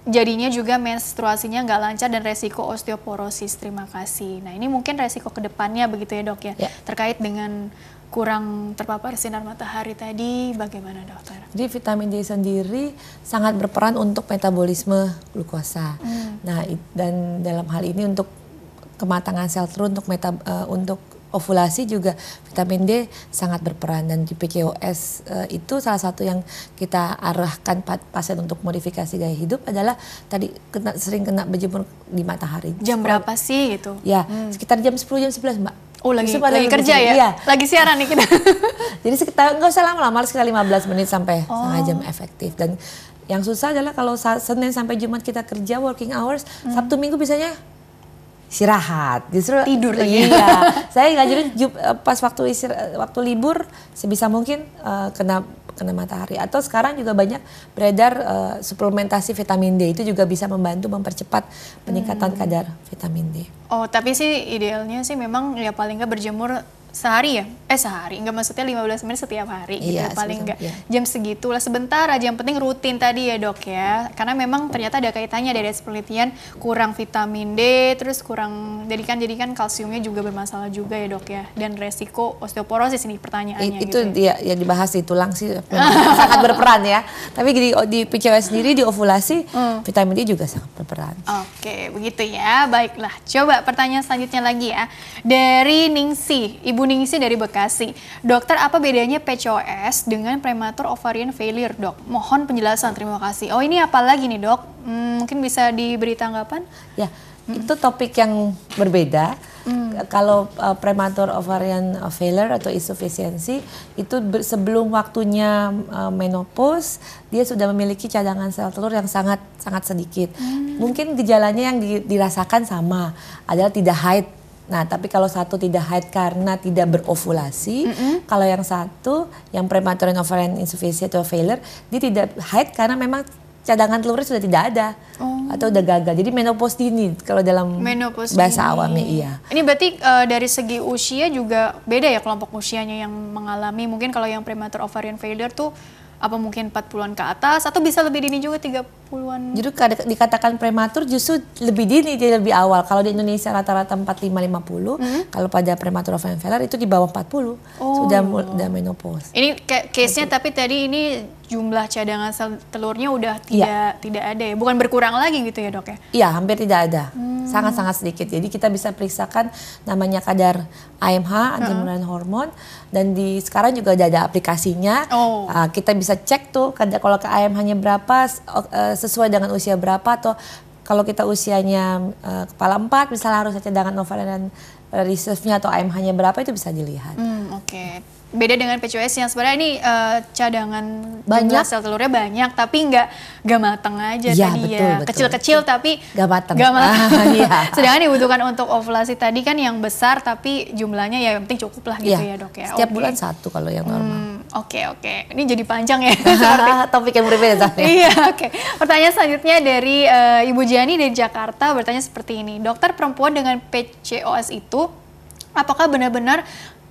A: jadinya juga menstruasinya nggak lancar dan resiko osteoporosis. Terima kasih. Nah ini mungkin resiko kedepannya begitu ya dok ya, ya. terkait dengan kurang terpapar sinar matahari tadi bagaimana dokter?
B: Jadi vitamin D sendiri sangat berperan untuk metabolisme glukosa. Hmm. Nah dan dalam hal ini untuk kematangan sel telur untuk meta uh, eh, untuk ovulasi juga vitamin D sangat berperan dan di PCOS uh, eh, itu salah satu yang kita arahkan pasien untuk modifikasi gaya hidup adalah tadi kena, sering kena berjemur di matahari. Jam berapa
A: sih itu? Ya hmm.
B: sekitar jam 10 jam 11 mbak Oh lagi, lagi, lagi kerja ya? Iya. Lagi siaran nih kita. Jadi sekitar nggak usah lama-lama, sekitar 15 menit sampai oh. setengah jam oh. efektif. Dan yang susah adalah kalau Senin sampai Jumat kita kerja working hours, hmm. Sabtu Minggu biasanya istirahat justru tidur lagi iya saya ngajarin eh, pas waktu istir eh, waktu libur sebisa mungkin uh, kena kena matahari atau sekarang juga banyak beredar uh, suplementasi vitamin D itu juga bisa membantu mempercepat peningkatan hmm. kadar vitamin
A: D. Oh, tapi sih idealnya sih memang ya paling nggak berjemur sehari ya eh sehari nggak maksudnya 15 menit setiap hari gitu iya, ya, paling nggak iya. jam segitu lah sebentar aja yang penting rutin tadi ya dok ya karena memang ternyata ada kaitannya dari penelitian kurang vitamin D terus kurang jadikan jadikan kalsiumnya juga bermasalah juga ya dok ya dan resiko osteoporosis ini pertanyaannya It, itu
B: gitu ya. yang dibahas di tulang sih sangat
A: berperan ya
B: tapi di di PCOS sendiri di ovulasi hmm. vitamin D juga sangat berperan
A: oke begitu ya baiklah coba pertanyaan selanjutnya lagi ya dari Ningsi ibu sih dari Bekasi. Dokter, apa bedanya PCOS dengan prematur ovarian failure, dok? Mohon penjelasan, terima kasih. Oh, ini apa lagi nih, dok? Hmm, mungkin bisa diberi tanggapan? Ya, hmm. itu topik yang
B: berbeda. Hmm. Kalau uh, prematur ovarian eh, failure atau insufisiensi itu sebelum waktunya uh, menopause dia sudah memiliki cadangan sel telur yang sangat sangat sedikit. Hmm. Mungkin gejalanya yang di dirasakan sama adalah tidak haid Nah, tapi kalau satu tidak haid karena tidak berovulasi, mm -hmm. kalau yang satu yang prematur ovarian insufficiency atau failure, dia tidak haid karena memang cadangan telurnya sudah tidak ada oh. atau udah gagal. Jadi menopause dini kalau dalam menopause bahasa dini. awamnya iya.
A: Ini berarti uh, dari segi usia juga beda ya kelompok usianya yang mengalami mungkin kalau yang prematur ovarian failure tuh apa mungkin 40-an ke atas atau bisa lebih dini juga 30-an? Jadi
B: dikatakan prematur justru lebih dini jadi lebih awal. Kalau di Indonesia rata-rata 45 50, hmm? kalau pada prematur ovarian itu di bawah 40 oh.
A: sudah sudah
B: menopause.
A: Ini case-nya tapi tadi ini jumlah cadangan sel telurnya udah iya. tidak ya. tidak ada ya, bukan berkurang lagi gitu ya dok ya?
B: Iya hampir tidak ada,
A: hmm. sangat-sangat
B: hmm. sedikit. Jadi kita bisa periksakan namanya kadar AMH anti hmm. hormon dan di sekarang juga ada aplikasinya. Oh. Uh, kita bisa cek tuh kadar kalau ke AMH-nya berapa uh, sesuai dengan usia berapa atau kalau kita usianya uh, kepala empat misalnya harus cadangan ovarian eh, reserve-nya atau AMH-nya berapa itu bisa dilihat.
A: Hmm, Oke. Okay beda dengan PCOS yang sebenarnya ini uh, cadangan banyak sel telurnya banyak tapi nggak nggak mateng aja ya, tadi betul, ya kecil-kecil tapi
B: nggak mateng, gak mateng.
A: Ah, iya. sedangkan dibutuhkan untuk ovulasi tadi kan yang besar tapi jumlahnya ya yang penting cukup lah gitu ya, ya dok ya setiap okay. bulan
B: satu kalau yang normal oke hmm, oke
A: okay, okay. ini jadi panjang ya topik yang berbeda iya oke okay. pertanyaan selanjutnya dari uh, Ibu Jani dari Jakarta bertanya seperti ini dokter perempuan dengan PCOS itu apakah benar-benar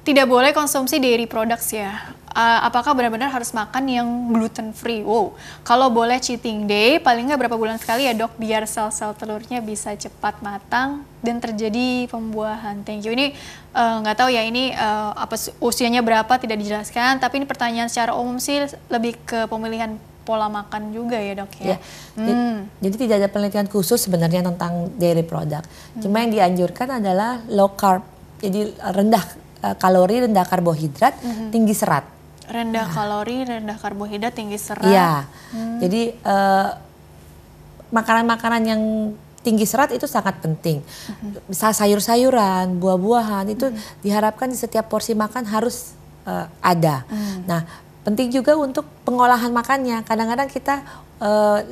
A: tidak boleh konsumsi dairy products ya. Uh, apakah benar-benar harus makan yang gluten free? Wow, kalau boleh cheating day, paling nggak berapa bulan sekali ya dok, biar sel-sel telurnya bisa cepat matang dan terjadi pembuahan. Thank you. Ini eh, nggak uh, tahu ya ini uh, apa usianya berapa tidak dijelaskan, tapi ini pertanyaan secara umum sih lebih ke pemilihan pola makan juga ya dok ya. ya. Hmm. Jadi,
B: jadi tidak ada penelitian khusus sebenarnya tentang dairy product. Hmm. Cuma yang dianjurkan adalah low carb, jadi rendah Eh, kalori rendah karbohidrat mm -hmm. tinggi serat
A: rendah nah. kalori rendah karbohidrat tinggi serat iya hmm. jadi eh, makanan-makanan uh, yang
B: tinggi serat itu sangat penting. Bisa mhm. sayur-sayuran, buah-buahan itu hmm. diharapkan di setiap porsi makan harus uh, ada. Hmm. Nah, penting juga untuk pengolahan makannya. Kadang-kadang kita uh,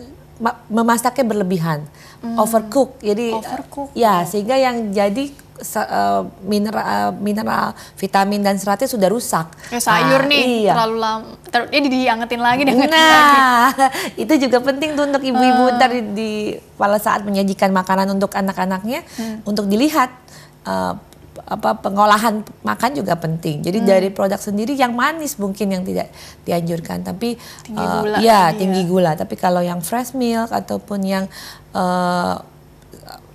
B: memasaknya berlebihan, hmm. overcook. Jadi overcook. ya, ya. sehingga yang jadi uh, eh, mineral, eh, mineral, vitamin dan seratnya sudah rusak.
A: Ya, sayur nah, nih iya. terlalu lama. Ter ya diangetin lagi Nah, lagi.
B: itu juga penting tuh untuk ibu-ibu uh. ntar di, di pada saat menyajikan makanan untuk anak-anaknya hmm. untuk dilihat uh, apa pengolahan makan juga penting. Jadi hmm. dari produk sendiri yang manis mungkin yang tidak dianjurkan, tapi tinggi eh, gula, uh, ya tinggi gula. Tapi kalau yang fresh milk ataupun yang eh,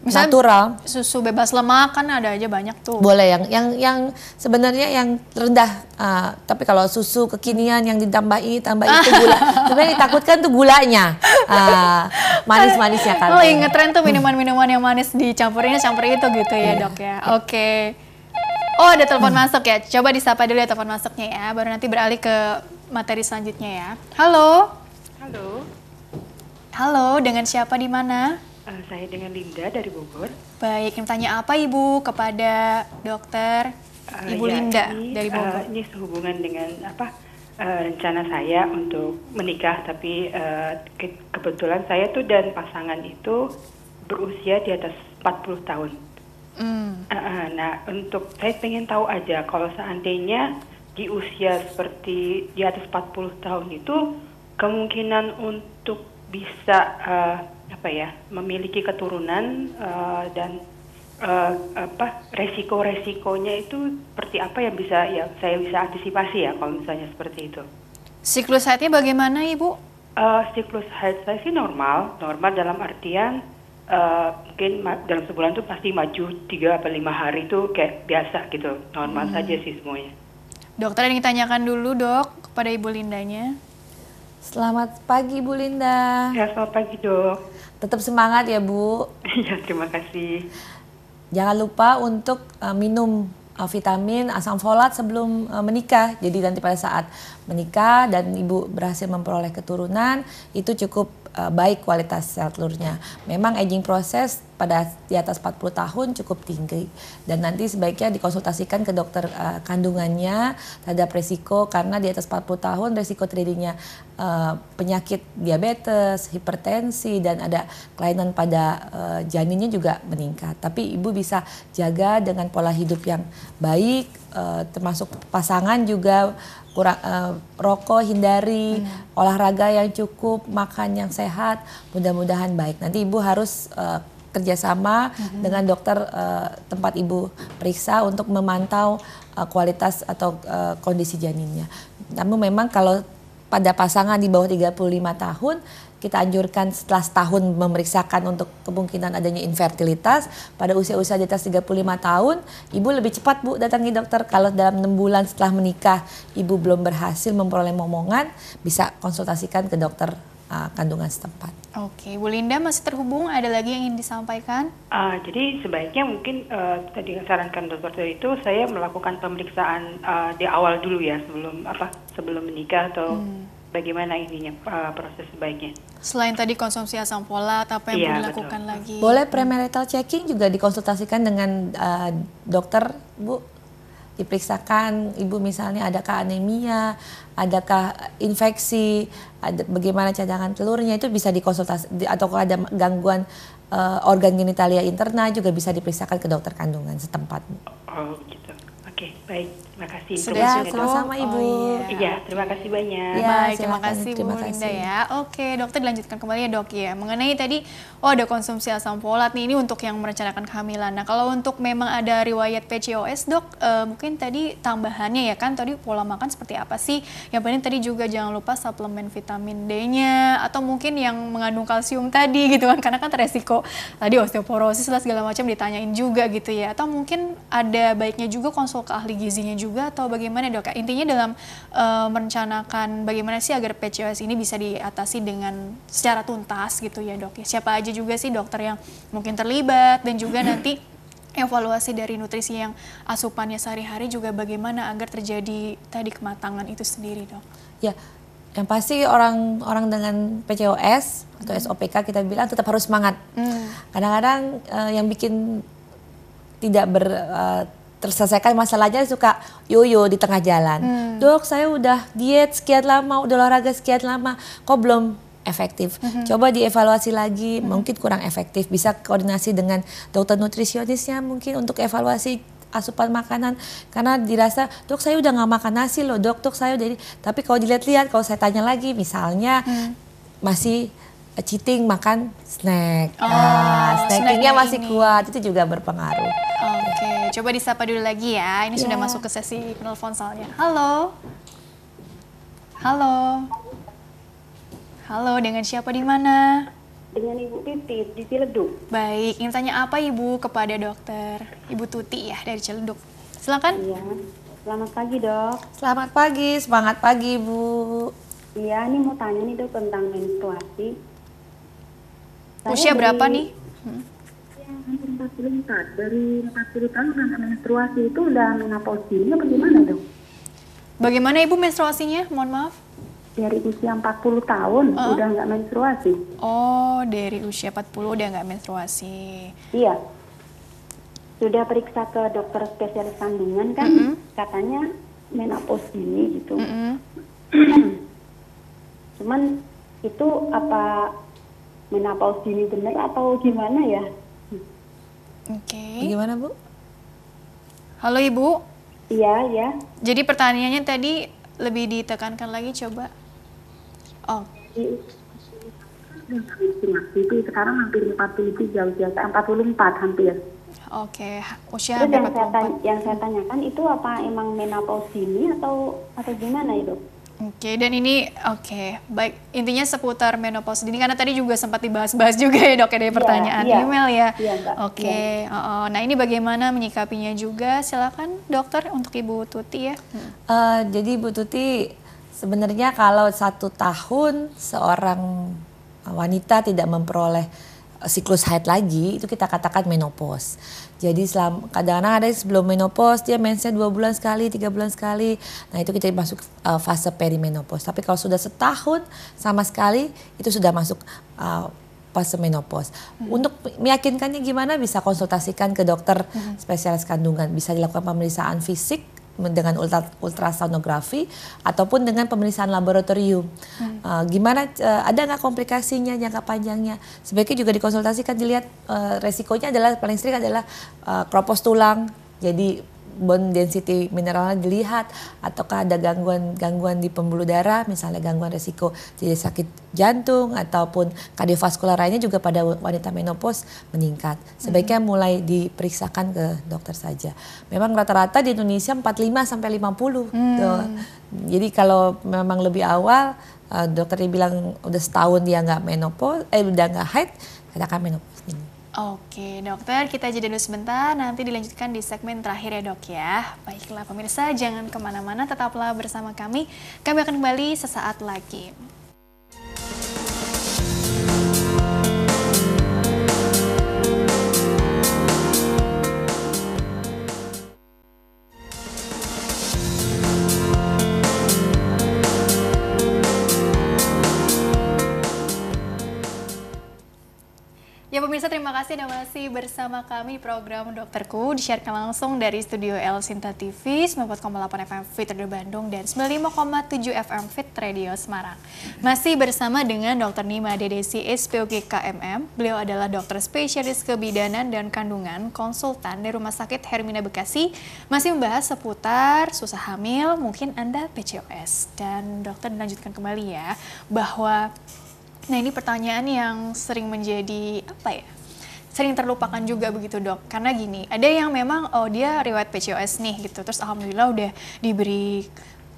B: Misalnya natural.
A: Susu bebas lemak kan ada aja banyak tuh. Boleh yang yang yang sebenarnya yang rendah.
B: Uh, tapi kalau susu kekinian yang ditambah ini tambah itu gula. sebenarnya ditakutkan tuh gulanya. Uh, manis-manisnya kan. Oh, inget
A: tren tuh minuman-minuman yang manis dicampurinnya ini campur itu gitu ya, yeah. Dok ya. Oke. Okay. Oh, ada telepon hmm. masuk ya. Coba disapa dulu ya telepon masuknya ya. Baru nanti beralih ke materi selanjutnya ya. Halo. Halo. Halo, dengan siapa di mana? Eh, saya dengan Linda dari Bogor. Baik, ingin tanya apa Ibu kepada dokter uh, Ibu ya, Linda ini, dari eh, Bogor? Uh,
C: ini sehubungan dengan apa uh, rencana saya untuk menikah, tapi uh, ke kebetulan saya tuh dan pasangan itu berusia di atas 40 tahun. Mm. uh, nah, untuk saya pengen tahu aja kalau seandainya di usia seperti di atas 40 tahun itu kemungkinan untuk bisa uh, apa ya memiliki keturunan uh, dan uh, apa resiko resikonya itu seperti apa yang bisa ya saya bisa antisipasi ya kalau misalnya seperti itu.
A: Siklus haidnya bagaimana ibu? Uh, siklus
C: haid saya sih normal, normal dalam artian uh, mungkin dalam sebulan tuh pasti maju tiga atau lima hari itu kayak biasa gitu, normal hmm. saja sih semuanya.
A: Dokter yang ditanyakan dulu dok kepada Ibu Lindanya. Selamat pagi Bu Linda.
B: Ya, selamat pagi dok. Tetap semangat ya Bu. Iya, terima kasih. Jangan lupa untuk uh, minum uh, vitamin asam folat sebelum uh, menikah. Jadi nanti pada saat menikah dan ibu berhasil memperoleh keturunan, itu cukup Eh, baik kualitas sel telurnya. Memang aging proses pada di atas 40 tahun cukup tinggi dan nanti sebaiknya dikonsultasikan ke dokter uh, kandungannya terhadap resiko karena di atas 40 tahun resiko terjadinya uh, penyakit diabetes, hipertensi dan ada kelainan pada uh, janinnya juga meningkat. Tapi ibu bisa jaga dengan pola hidup yang baik uh, termasuk pasangan juga kurang uh, rokok hindari hmm. olahraga yang cukup makan yang sehat mudah-mudahan baik nanti ibu harus uh, kerjasama hmm. dengan dokter uh, tempat ibu periksa untuk memantau uh, kualitas atau uh, kondisi janinnya namun memang kalau pada pasangan di bawah 35 tahun kita anjurkan setelah setahun memeriksakan untuk kemungkinan adanya infertilitas pada usia-usia di atas 35 tahun ibu lebih cepat bu datangi dokter kalau dalam 6 bulan setelah menikah ibu belum berhasil memperoleh momongan bisa konsultasikan ke dokter uh, kandungan setempat.
A: Oke, Bu Linda masih terhubung. Ada lagi yang ingin disampaikan? Uh, jadi sebaiknya
C: mungkin uh, tadi yang sarankan dokter itu saya melakukan pemeriksaan uh, di awal dulu ya sebelum apa sebelum menikah atau hmm bagaimana ininya uh, proses sebaiknya?
A: Selain tadi konsumsi asam folat, apa yang iya, dilakukan lagi? Boleh premarital checking juga dikonsultasikan
B: dengan uh, dokter, Bu. Diperiksakan ibu misalnya adakah anemia, adakah infeksi, ada bagaimana cadangan telurnya itu bisa dikonsultasi atau kalau ada gangguan uh, organ genitalia interna juga bisa diperiksakan ke dokter kandungan setempat.
C: Oh gitu. Oke, okay, baik. Terima kasih. Sudah sama-sama Ibu. Oh, iya. kasih. Iya, terima kasih banyak. Ya, Baik, terima kasih terima Bu Terima ya.
A: Oke, dokter dilanjutkan kembali ya dok ya. Mengenai tadi, oh ada konsumsi asam folat nih, ini untuk yang merencanakan kehamilan. Nah kalau untuk memang ada riwayat PCOS dok, eh, mungkin tadi tambahannya ya kan, tadi pola makan seperti apa sih? Yang penting tadi juga jangan lupa suplemen vitamin D-nya, atau mungkin yang mengandung kalsium tadi gitu kan, karena kan resiko tadi osteoporosis lah segala macam ditanyain juga gitu ya. Atau mungkin ada baiknya juga konsul ke ahli gizinya juga juga atau bagaimana dok? Intinya dalam uh, merencanakan bagaimana sih agar PCOS ini bisa diatasi dengan secara tuntas gitu ya dok. Ya, siapa aja juga sih dokter yang mungkin terlibat dan juga nanti evaluasi dari nutrisi yang asupannya sehari-hari juga bagaimana agar terjadi tadi kematangan itu sendiri dok?
B: Ya, yang pasti orang orang dengan PCOS atau hmm. SOPK kita bilang tetap harus semangat. Hmm. Kadang-kadang hmm. uh, yang bikin tidak ber uh, terselesaikan masalahnya suka yoyo di tengah jalan. Hmm. Dok, saya udah diet sekian lama, udah olahraga sekian lama, kok belum efektif. -hmm. Coba dievaluasi lagi, -hmm. mungkin kurang efektif. Bisa koordinasi dengan dokter nutrisionisnya mungkin untuk evaluasi asupan makanan karena dirasa dok saya udah nggak makan nasi loh dok dok saya jadi tapi kalau dilihat-lihat kalau saya tanya lagi misalnya hmm. masih cheating makan snack oh, nah, snackingnya snack masih ini. kuat itu juga berpengaruh.
A: Oh. Oke, coba disapa dulu lagi ya. Ini yeah. sudah ya. masuk ke sesi penelpon soalnya. Halo. Halo. Halo, dengan siapa di mana? Dengan Ibu Titi di Ciledug. Baik, ingin tanya apa Ibu kepada dokter? Ibu Tuti ya dari Ciledug. Silakan. Iya. Selamat pagi, Dok. Selamat pagi, semangat pagi, Bu. Iya, ini mau tanya nih, Dok, tentang menstruasi. Saya Usia berapa nih? Hmm
C: hampir 44 dari 40 tahun anak menstruasi itu udah menopause ini apa gimana dong?
A: Bagaimana ibu menstruasinya? Mohon maaf. Dari usia 40 tahun uh -huh. udah nggak menstruasi. Oh, dari usia 40 udah nggak menstruasi. Iya.
C: Sudah periksa ke dokter spesialis kandungan kan, mm -hmm. katanya menopause ini gitu. Mm -hmm. Cuman itu apa menopause ini benar atau gimana ya? Oke.
A: Okay. Bagaimana Bu? Halo Ibu. Iya, iya. Jadi pertanyaannya tadi lebih ditekankan lagi coba. Oh. Itu
C: sekarang hampir 43 usia 44 hampir.
A: Oke, usia yang saya, tanya, yang saya tanyakan itu apa emang menopause ini atau atau gimana itu? Oke, okay, dan ini oke, okay, baik intinya seputar menopause ini karena tadi juga sempat dibahas-bahas juga ya dok ada ya, iya, pertanyaan ya, email ya. ya oke, okay. ya. oh, nah ini bagaimana menyikapinya juga, silakan dokter untuk ibu Tuti ya. Uh, jadi ibu Tuti sebenarnya kalau satu tahun seorang
B: wanita tidak memperoleh siklus haid lagi itu kita katakan menopause. Jadi kadang-kadang ada sebelum menopause dia mensnya dua bulan sekali, tiga bulan sekali. Nah itu kita masuk uh, fase perimenopause. Tapi kalau sudah setahun sama sekali itu sudah masuk uh, fase menopause. Hmm. Untuk meyakinkannya gimana bisa konsultasikan ke dokter hmm. spesialis kandungan. Bisa dilakukan pemeriksaan fisik dengan ultra, ultrasonografi ataupun dengan pemeriksaan laboratorium. Hmm. Uh, gimana uh, ada nggak komplikasinya jangka panjangnya? Sebaiknya juga dikonsultasikan dilihat uh, resikonya adalah paling sering adalah uh, kropos tulang. Jadi bone density mineralnya dilihat ataukah ada gangguan-gangguan di pembuluh darah misalnya gangguan resiko jadi sakit jantung ataupun kardiovaskular lainnya juga pada wanita menopause meningkat. Sebaiknya hmm. mulai diperiksakan ke dokter saja. Memang rata-rata di Indonesia 45 sampai 50. Hmm. Jadi kalau memang lebih awal eh, dokternya bilang udah setahun dia nggak menopause, eh udah nggak haid, katakan menopause.
A: Oke dokter, kita jeda dulu sebentar, nanti dilanjutkan di segmen terakhir ya dok ya. Baiklah pemirsa, jangan kemana-mana, tetaplah bersama kami. Kami akan kembali sesaat lagi. terima kasih Anda masih bersama kami program Dokterku disiarkan langsung dari studio El Sinta TV 94,8 FM Fit Radio Bandung dan 95,7 FM Fit Radio Semarang. Masih bersama dengan Dokter Nima Dedesi SPOG KMM. Beliau adalah dokter spesialis kebidanan dan kandungan, konsultan di Rumah Sakit Hermina Bekasi. Masih membahas seputar susah hamil, mungkin Anda PCOS. Dan dokter dilanjutkan kembali ya bahwa Nah ini pertanyaan yang sering menjadi apa ya sering terlupakan juga begitu dok karena gini ada yang memang oh dia riwayat PCOS nih gitu terus alhamdulillah udah diberi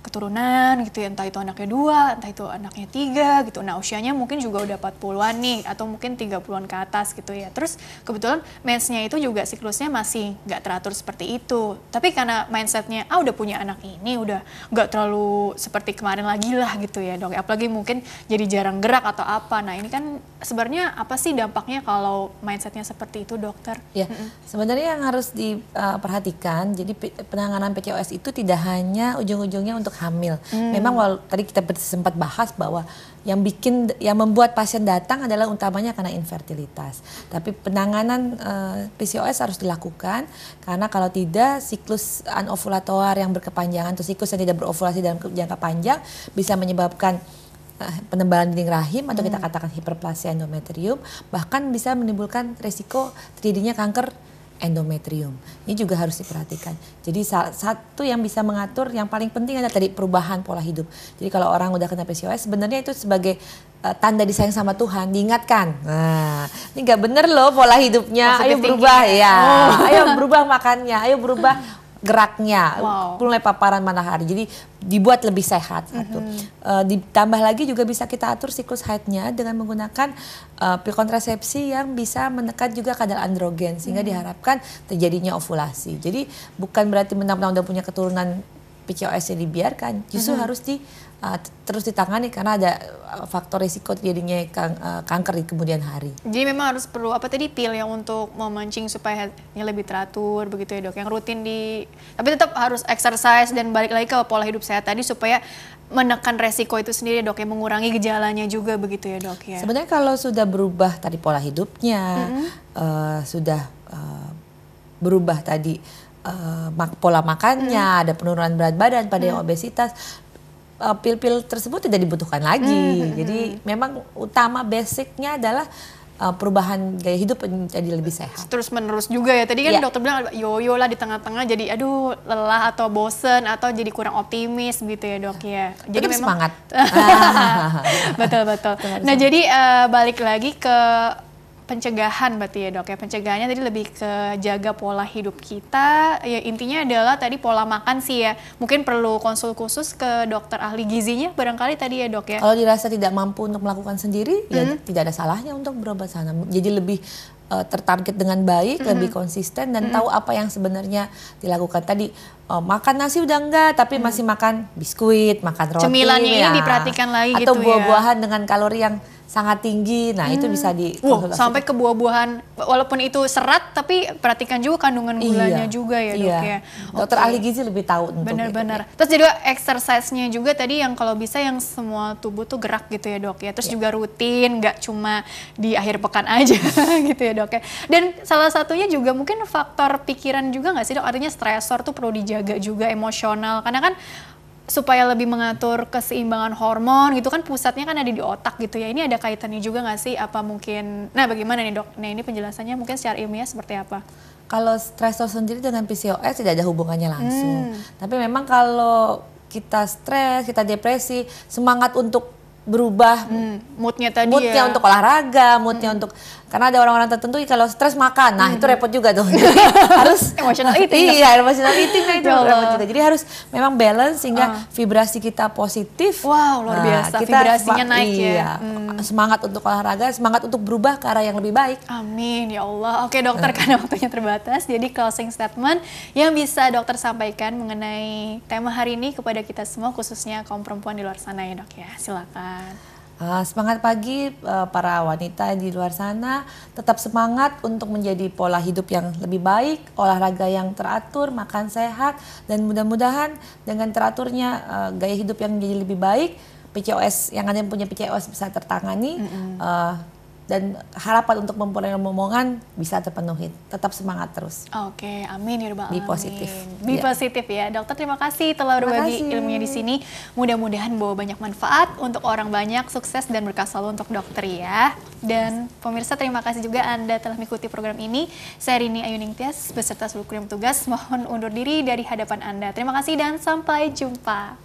A: keturunan gitu ya, entah itu anaknya dua, entah itu anaknya tiga gitu. Nah usianya mungkin juga udah 40-an nih atau mungkin 30-an ke atas gitu ya. Terus kebetulan mensnya itu juga siklusnya masih nggak teratur seperti itu. Tapi karena mindsetnya ah udah punya anak ini udah nggak terlalu seperti kemarin lagi lah gitu ya dok. Apalagi mungkin jadi jarang gerak atau apa. Nah ini kan sebenarnya apa sih dampaknya kalau mindsetnya seperti itu dokter? Ya mm -hmm. sebenarnya yang
B: harus diperhatikan eh, jadi penanganan PCOS itu tidak hanya ujung-ujungnya untuk untuk hamil. Hmm. Memang walau, tadi kita sempat bahas bahwa yang bikin yang membuat pasien datang adalah utamanya karena infertilitas. Tapi penanganan uh, eh, PCOS harus dilakukan karena kalau tidak siklus anovulator yang berkepanjangan atau siklus yang tidak berovulasi dalam jangka panjang bisa menyebabkan eh, penebalan dinding rahim atau kita hmm. katakan hiperplasia endometrium bahkan bisa menimbulkan resiko terjadinya kanker endometrium. Ini juga harus diperhatikan. Jadi satu yang bisa mengatur yang paling penting adalah tadi perubahan pola hidup. Jadi kalau orang udah kena PCOS sebenarnya itu sebagai uh, tanda disayang sama Tuhan, diingatkan. Nah, ini nggak bener loh pola hidupnya. Positive ayo berubah ya. ya. Oh. Ayo berubah makannya, ayo berubah geraknya wow. mulai paparan matahari jadi dibuat lebih sehat mhm. satu mm -hmm. uh, ditambah lagi juga bisa kita atur siklus haidnya dengan menggunakan uh, eh, pil kontrasepsi yang bisa menekan juga kadar androgen sehingga mm -hmm. diharapkan terjadinya ovulasi jadi bukan berarti mentang-mentang udah punya keturunan PCOS-nya dibiarkan justru mm -hmm. harus di Ah, terus ditangani karena ada eh, faktor risiko terjadinya kang, uh, eh, kanker di kemudian hari.
A: Jadi memang harus perlu apa tadi pil yang untuk memancing supaya ini lebih teratur begitu ya dok. Yang rutin di tapi tetap harus exercise dan balik lagi ke pola hidup sehat tadi supaya menekan resiko itu sendiri dok ya mengurangi gejalanya juga begitu ya dok ya. Sebenarnya kalau
B: sudah berubah tadi pola hidupnya mm -hmm. uh, sudah uh, berubah tadi uh, pola makannya, hmm. ada penurunan berat badan pada hmm. yang obesitas, Eh, pil-pil tersebut tidak dibutuhkan lagi. hmm, hmm Jadi hmm. memang utama basicnya adalah eh, perubahan gaya hidup menjadi lebih sehat. Terus menerus juga ya. Tadi kan yeah. dokter
A: bilang yoyo lah di tengah-tengah jadi aduh lelah atau bosen atau jadi kurang optimis gitu ya dok ya. Jadi memang, semangat. betul betul. nah jadi uh, balik lagi ke pencegahan berarti ya dok ya pencegahannya tadi lebih ke jaga pola hidup kita ya intinya adalah tadi pola makan sih ya mungkin perlu konsul khusus ke dokter ahli gizinya barangkali tadi ya dok ya kalau
B: dirasa tidak mampu untuk melakukan sendiri ya hmm. ya tidak ada salahnya untuk berobat sana jadi lebih uh, tertarget dengan baik, mm -hmm. lebih konsisten dan mm -hmm. tahu apa yang sebenarnya dilakukan tadi. Uh, makan nasi udah enggak, tapi -hmm. masih makan biskuit, makan roti. Cemilannya ya. ini diperhatikan lagi atau gitu ya. buah-buahan
A: dengan kalori yang sangat tinggi. Nah, hmm. itu bisa di mm. wow, sampai ke buah-buahan walaupun itu serat tapi perhatikan juga kandungan iya, gulanya iya, juga ya, iya. Dok ya. Dokter okay. ahli gizi lebih tahu Benar-benar. Terus jadi exercise-nya juga tadi yang kalau bisa yang semua tubuh tuh gerak gitu ya, Dok ya. Terus yeah. juga rutin, nggak cuma di akhir pekan aja gitu ya, Dok dok ya. Dan salah satunya juga mungkin faktor pikiran juga nggak sih dok? Artinya stresor tuh perlu dijaga juga emosional karena kan supaya lebih mengatur keseimbangan hormon gitu kan pusatnya kan ada di otak gitu ya ini ada kaitannya juga nggak sih apa mungkin nah bagaimana nih dok nah ini penjelasannya mungkin secara ilmiah seperti apa kalau stresor
B: sendiri dengan PCOS tidak ada hubungannya langsung hmm.
A: tapi memang kalau kita
B: stres kita depresi semangat untuk berubah hmm, moodnya tadi moodnya ya. untuk olahraga moodnya hmm. untuk karena ada orang-orang tertentu kalau stres makan. Nah, hmm. itu mm-hmm. repot juga tuh. harus emotional eating. Iya, emotional eating itu ya repot juga. Jadi harus memang balance sehingga uh. vibrasi kita positif. Wow, luar nah, biasa. Kita Vibrasinya naik ya. iya, ya. Hmm. Semangat untuk olahraga,
A: semangat untuk berubah ke arah yang lebih baik. Amin, ya Allah. Oke, dokter uh. karena waktunya terbatas, jadi closing statement yang bisa dokter sampaikan mengenai tema hari ini kepada kita semua khususnya kaum perempuan di luar sana ya, Dok ya. Silakan.
B: Eh, semangat pagi eh, para wanita di luar sana, tetap semangat untuk menjadi pola hidup yang lebih baik, olahraga yang teratur, makan sehat, dan mudah-mudahan dengan teraturnya eh, gaya hidup yang menjadi lebih baik, PCOS yang ada yang punya PCOS bisa tertangani. Mm -hmm dan harapan untuk memperoleh omongan bisa terpenuhi. Tetap semangat terus.
A: Oke, amin ya Rabbal Be positif. Be ya. positif ya. Dokter terima kasih telah berbagi kasih. ilmunya di sini. Mudah-mudahan bawa banyak manfaat untuk orang banyak, sukses dan berkah selalu untuk dokter ya. Dan pemirsa terima kasih juga Anda telah mengikuti program ini. Saya Rini Ayuning Tias, beserta seluruh kru tugas mohon undur diri dari hadapan Anda. Terima kasih dan sampai jumpa.